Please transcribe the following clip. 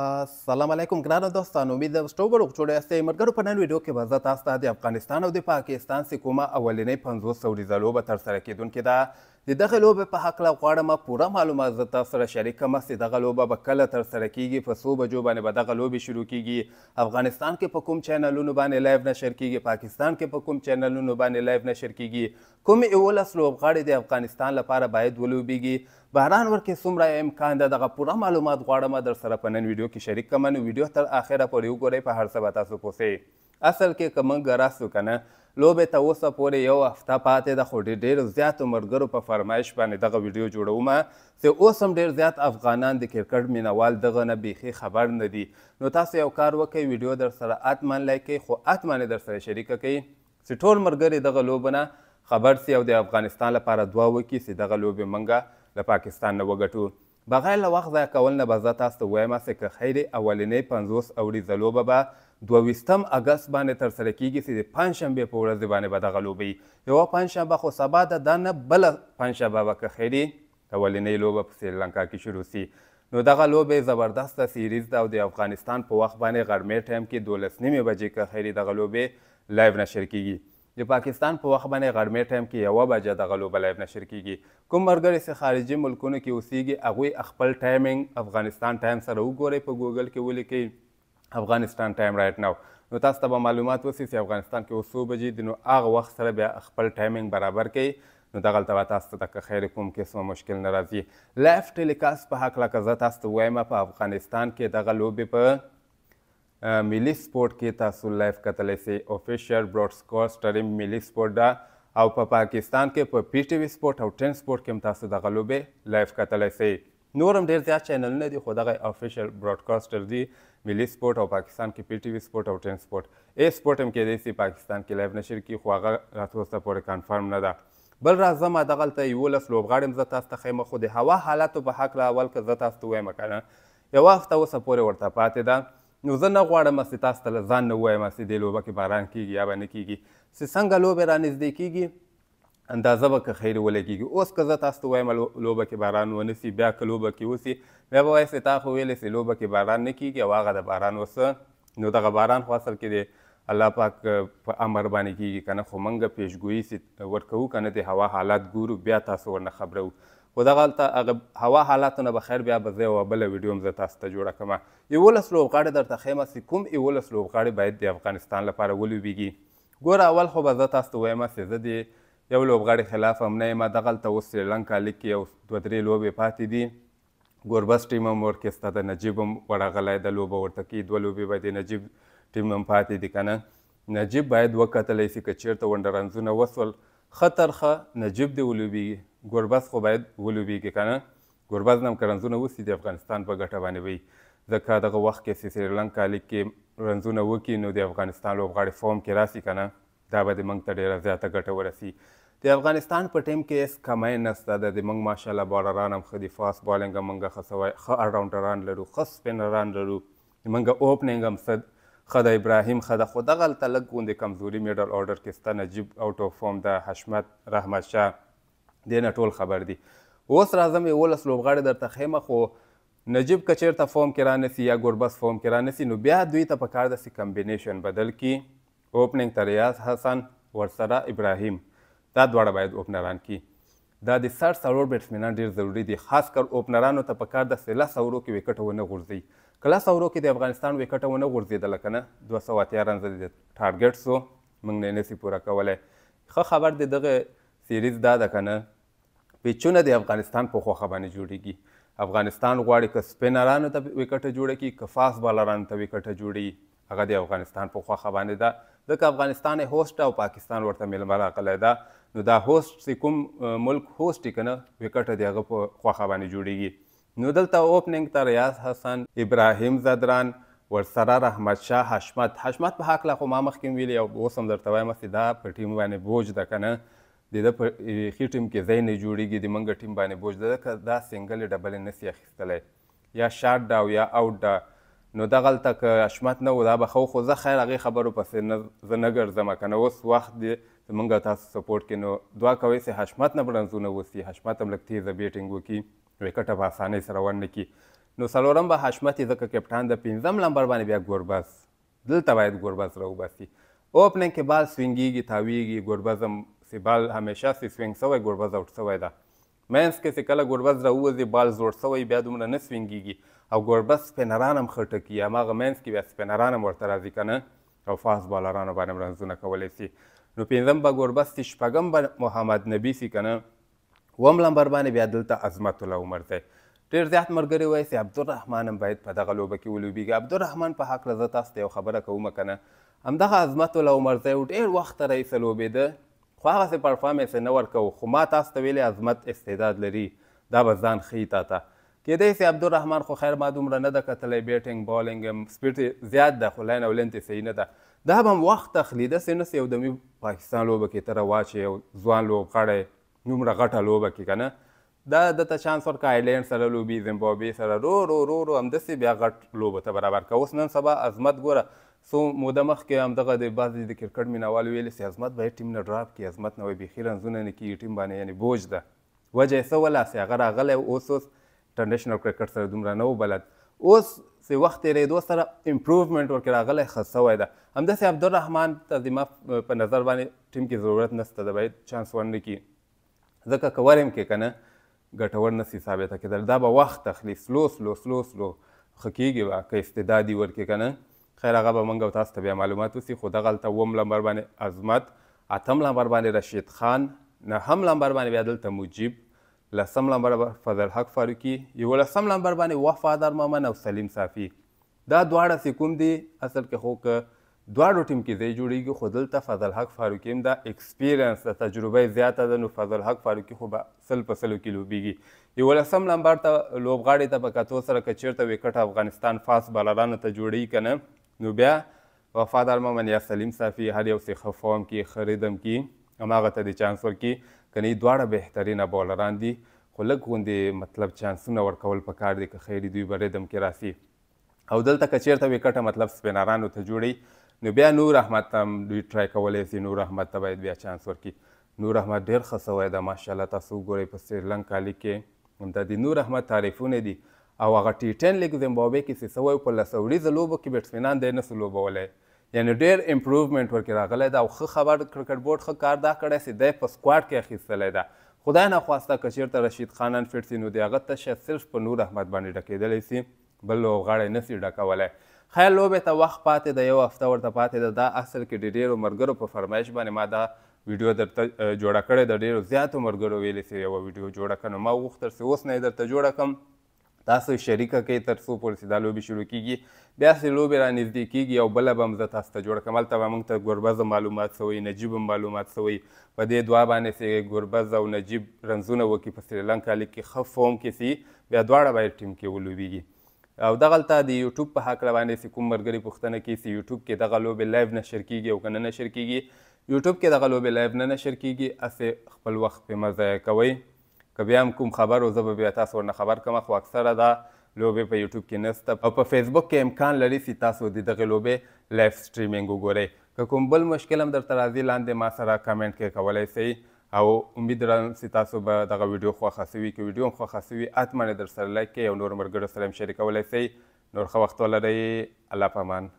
السلام علیکم ګران دوستانو امید ده تاسو به روغ جوړ یاست مرګرو په نن ویډیو کې به زه تاسو ته د افغانستان او د پاکستان سکوما اولنې 500 سوري زلو به تر سره کېدونکې ده د دغه لوبه په حق لا غواړم پوره معلومات ز تاسو سره شریک کوم چې دغه لوبه به کله تر سره کیږي په سو بجو باندې به دغه لوبه شروع کیږي افغانستان کې په کوم چینلونو باندې لایو نشر کیږي پاکستان کې په کوم چینلونو باندې لایو نشر کیږي کوم ایولس لوبغاړي د افغانستان لپاره باید ولوبيږي بهران ورکې څومره امکان ده دغه پوره معلومات غواړم در سره په نن ویډیو کې شریک کوم نو ویډیو تر اخره پورې وګورئ په هر څه به تاسو پوسئ اصل کې که موږ راسو که نه لوبې ته اوسه پورې یو هفته پاتې ده خو ډېر زیاتو ملګرو په فرمایش باندې دغه ویډیو جوړومه چې اوس هم ډېر زیات افغانان د کرکټ مینوال دغه نه بیخي خبر نه دي نو تاسو یو کار وکئ ویډیو در سره اتمن لایک خو اتمن در سره شریکه کړئ چې ټول ملګري دغه لوبه نه خبر سي او د افغانستان لپاره دعا وکړي چې دغه لوبې منګه له پاکستان نه وګټو بغیر له وخت ضایع کول نه به زه تاسو ته وایم چې که خیر اولنۍ پنځوس اوري زه لوبه به دوویستم اگست باندې تر سره کیږي چې پنځ شنبه په ورځ باندې به دغه لوبي یو پنځ شنبه خو سبا د دنه بل پنځ شنبه به که خیری اولنې لوبه په سریلانکا کې شروع سي نو دغه لوبه زبردسته سیریز ده او د افغانستان په وخت باندې غرمې ټایم کې دولس نیمې بجې که خیری دغه لوبه لایو نشر کیږي د پاکستان په وخت باندې غرمې ټایم کې یوه بجه دغه لوبه لایو نشر کیږي کوم ملګري چې خارجي ملکونو کې اوسیږي هغوی خپل ټایمینګ افغانستان ټایم سره وګورئ په ګوګل کې ولیکئ افغانستان ټایم رایټ ناو نو تاسو ته به معلومات وسی چې افغانستان کې اوس بجې د نو هغه وخت سره بیا خپل ټایمینګ برابر کړي نو دغه تبا تاسو ته خیر کوم کې سم مشکل ناراضي لایف ټیلیکاست په حق لکه زه تاسو ته وایم په افغانستان کې دغه لوبې په ملي سپورت کې تاسو لایف کتلی سي افیشل براډکاسټر ملي سپورت دا او په پاکستان کې په پی ټی وی سپورت او ټین سپورت کې هم تاسو دغه لوبې لایف کتلی سي نورم ډیر زیات چینلونه دي خو دغه افیشل براډکاسټر دی ملي سپورت او پاکستان کې پی ټی وی سپورت او ټین سپورت ای سپورت هم کېدای شي پاکستان کې لایو نشر کی خو هغه راته اوسه پورې کنفرم نه ده بل راز ما دغلته یولس لوبغاړم زه تاسو ته خیمه خو د هوا حالاتو په حق لا اول که زه تاسو ته وایم کنه یو وخت اوسه پورې ورته پاتې ده نو زه نه غواړم چې تاسو ته ځان نه وایم چې د لوبه کې باران کیږي یا به نه کیږي چې څنګه لوبې رانږدې کیږي اندازه به که خیر ولګېږي اوس که زه تاسو ته وایم لوبه کې باران ونهسي بیا که لوبه کې وسي بیا به وایي تا خو ویلی سي لوبه کې باران نه کېږي او هغه د باران وسه نو دغه باران خو اصل کې د الله پاک په امر باندې کېږي که نه خو موږ پیشګویي سي ورکوو که نه د هوا حالات ګورو بیا تاسو ورنه خبرو خو دغه هلته هغه هوا حالاتونه به خیر بیا به زه یوه بله ویډیو هم زه تاسو ته جوړه کړم یولس لوبغاړي درته ښیم چې کوم یولس لوبغاړي باید د افغانستان لپاره ولوبېږي ګوره اول خو به زه تاسو ته وایم چې زه د یو لوبغاړي خلاف هم نه یم دغلته اوس سریلانکا لیګ کې یو دوه درې لوبې پاتې دي ګوربس ټیم هم ورکې ستا د نجیب هم ورغلی د لوبه ورته کې دوه لوبې به د نجیب ټیم هم پاتې دي که نه نجیب باید وکتلی سي که چېرته ونډرنځونه وسول ښه ترخه نجیب دې ولوبېږي ګوربس خو باید ولوبېږي که نه ګوربز نم کرنزونه وسی د افغانستان په ګټه باندې وي ځکه دغه وخت کې سریلانکا لیګ کې رنزونه وکي نو د افغانستان لوبغاړي فوم کې راسي کنه دا به د موږ ته ډیره زیاته ګټه ورسی د افغانستان په ټیم کې اس کمای نسته د موږ ماشاءالله بالران هم ښه دي فاست بالینګ هم موږ ښه سوی ښه الراونډران لرو ښه سپینران لرو موږ اوپنینګ هم ښه ښه د ابراهیم ښه ده خو دغه هلته لږ ګوندې کمزوري میډل آرډر کې سته نجیب آوټ آف فارم ده حشمت رحمت شاه دې نه ټول خبر دي اوس راځم یولس لوبغاړي درته ښیمه خو نجیب کچیر ته فارم کې رانسی یا ګربس فارم کې رانسی نو بیا دوی ته پکار داسې کمبینیشن بدل کی اوپننګ ته ریاض حسن ورسره ابراهیم دا دواړه باید اوپنران کی دا د سر سرور بیټسمنان ډیر ضروری دي خاص کر اوپنرانو ته پکار د سله سورو کې وکټ ونه غورځي کله سورو کې د افغانستان وکټ ونه غورځیدل کنه 280 رن زده ټارګټ سو موږ نه نسی پورا کولای خو خبر د دغه سیریز دا ده کنه پیچونه د افغانستان په خوخه باندې جوړیږي افغانستان غواړي که سپینرانو ته وکټه جوړه کړي که فاست بالرانو ته وکټه جوړي هغه د افغانستان په خوښه باندې ده ځکه افغانستان هوست او پاکستان ورته میلمه راغلی ده نو دا هوست چې کوم ملک هوست کنه وکټه دی هغه په خوخه باندې جوړیږي نو دلته اوپننګ ته ریاض حسن ابراهیم زدران ورسره رحمت شاه حشمت حشمت په حق لا خو ما مخکې ویلی او اوس هم درته وایم چې دا په ټیم باندې بوج ده کنه د د په خي ټیم کې ځای نه جوړیږي د منګه ټیم باندې بوج ده دا سنگل ډبل نه سي اخیستلای یا شارټ دا او یا اوټ دا نو دغلته که حشمت نه و دا به ښه خو زه خیر هغې خبرو پسې زه نه ګرځم که نه اوس وخت دی زمونږ تاسو سپورټ کې نو دعا کوئ چې حشمت نه برنځونه وسي حشمت هم لږ تېزه بیټینګ وکړي وکټه په اسانۍ سره ونه کړي نو څلورم به حشمت یې ځکه کپټان د پنځم لمبر باندې بیا ګورباز دلته باید ګورباز راوباسي اوپننګ کې بال سوینګېږي تاویږي ګورباز هم سی بال همیشه سی سوینګ سوی ګورباز اوټ سوی ده مینس کې چې کله ګربز راووځي بال زوړ سوی بیا دومره نه سوینګېږي او ګربز سپینران هم ښه ټکي هماغه مینس کې بیا سپینران هم ورته راځي که نه او فاس بالرانو باندې هم رنزونه کولی سي نو پنځم به ګربز سي شپږم به محمد نبي سي که نه اووم لمبر باندې بیا دلته عظمت العمر دی ډېر زیات ملګري وایي چې عبدالرحمن هم باید په دغه لوبه کې ولوبېږي عبدالرحمن په هکله زه تاسو ته یو خبره کومه که نه همدغه عظمت العمر ځای ډېر وخته راهیسې لوبېده خو هغه څه پرفارمنس نه ورکو خو ما تاسو ته ویلې عظمت استعداد لري دا به ځان ښیي تا ته کېدای شي عبدالرحمن خو خیر ما دومره نه ده کتلی بیټینګ بالینګ سپیډ زیات ده خو لاین او لینت صحیح نه ده دا به هم وخت اخلي داسې نه سي یو دمي پاکستان لوبه کې ته راواچې او ځوان لوبغاړی دومره غټه لوبه کې که نه دا د ته چانس ورکړه آیلینډ سره لوبي زیمبابوې سره رو رو رو رو همداسې بیا غټ لوبه ته برابر کړه اوس نن سبا عظمت ګوره سو موده مخکې همدغه د بعضې د کرکټ مینهوالو ویلې چې عظمت باید ټیم نه ډراپ کړي عظمت نه وایي بیخي رنځونه نه کېږي ټیم باندې یعنې بوج ده وجه یې څه وله چې هغه راغلی اوس اوس انټرنیشنل کرکټ سره دومره نه وبلد اوس چې وخت تېرېدو سره امپروومنټ ورکې راغلی ښه سوی ده همداسې عبدالرحمن ته زما په نظر باندې ټیم کې ضرورت نشته ده باید چانس ورنه کړي ځکه که وریم کې که نه ګټور نه شي ثابته کېدل دا به وخت اخلي سلو سلو سلو سلو ښه کېږي به که استعداد یې ورکړي که نه خیر هغه به موږ او تاسو ته بیا معلومات وسي خو دغهلته اووم لمبر باندې عظمت اتم لمبر باندې رشید خان نهم لمبر باندې بیا دلته مجیب لسم لمبر فضل حق فاروقي یولسم لمبر باندې وفادار مامن او سلیم صافي دا دواړه سکوم دي اصل کې خو که دواړو ټیم کې ځای جوړیږي خو دلته فضل حق فاروقي هم دا اکسپیرینس د تجربه زیاته ده نو فضل حق فاروقي خو به سل په سلو کې لوبیږي یولسم لمبر ته لوبغاړي ته په کتو سره که چېرته وکټ افغانستان فاس بالرانو ته جوړیږي که نه نو بیا وفادار محمد یا سلیم صافي هر یو څه خفوم کې خریدم کې هماغه ته د چانس ورکی کني دواړه بهترینه بولران دي خو لږ غوندې مطلب چانسونه ورکول پکار دي که خیر دوی بریدم کې راسي او دلته کچیرته وکټه مطلب سپینارانو ته جوړي نو بیا نور احمد هم دوی ټرای کولی سي نور احمد ته باید بیا چانس ورکړي نور احمد ډېر ښه سوی ده ماشاءالله تاسو وګورئ په سریلنکا لیګ کې همدا د نور احمد تعریفونه دي او هغه ټي ټین لیګ زیمبابوې کې چې سوی په لس اوریزه لوبو کې بیټسمینان دی نسو لوبولی یعنی ډېر امپروومنټ ورکې راغلی ده او ښه خبر کرکټ بورډ ښه کار دا کړی چې دی په سکواډ کې اخیستلی ده خدای نخواسته که چېرته رشید خانان فټ سي نو د هغه تشه صرف په نور احمد باندې ډکېدلی سي بل لوبغاړی نه سي ډکولی خیر لوبې ته وخت پاتې ده یو هفته ورته پاتې ده دا اصل کې د ډېرو ملګرو په فرمایش باندې ما دا ویډیو درته جوړه کړې د ډېرو زیاتو ملګرو ویلې چې یوه ویډیو جوړه کړه نو ما وغوښتل چې اوس نه یې درته جوړه کړم تاسو شریکه کوي تر څو پورې چې دا لوبې شروع کیږي بیا چې لوبې را نږدې کیږي او بله به هم زه تاسو ته جوړ کړم هلته به موږ ته ګربز معلومات سوی نجیب هم معلومات سوی په دې دوه باندې چې ګربز او نجیب رنزونه وکړي په سریلانکا لیګ کې ښه فوم کې سي بیا دواړه باید ټیم کې ولوبیږي او دغلته د یوټیوب په هکله باندې چې کوم ملګري پوښتنه کوي چې یوټیوب کې دغه لوبې لایو نشر کیږي او که نه نشر کیږي یوټیوب کې دغه لوبې لایو نه نشر کیږي هسې خپل وخت پې مه ضایع کوئ که بیا هم کوم خبر و زه به بیا تاسو ورنه خبر کړم خو اکثره دا لوبې په یوټیوب کې نسته او په فیسبوک کې امکان لري چې تاسو د دغې لوبې لایف سټریمینګ وګورئ که کوم بل مشکل هم درته راځي لاندې ما سره کمنټ کې کولی سئ او امید لرم چې تاسو به دغه ویډیو خوښه سوي که ویډیو هم خوښه سوي حتمن درسره لایک کړئ او نور ملګرو سره هم شریکولی سئ نور ښه وخت ولرئ الله په امان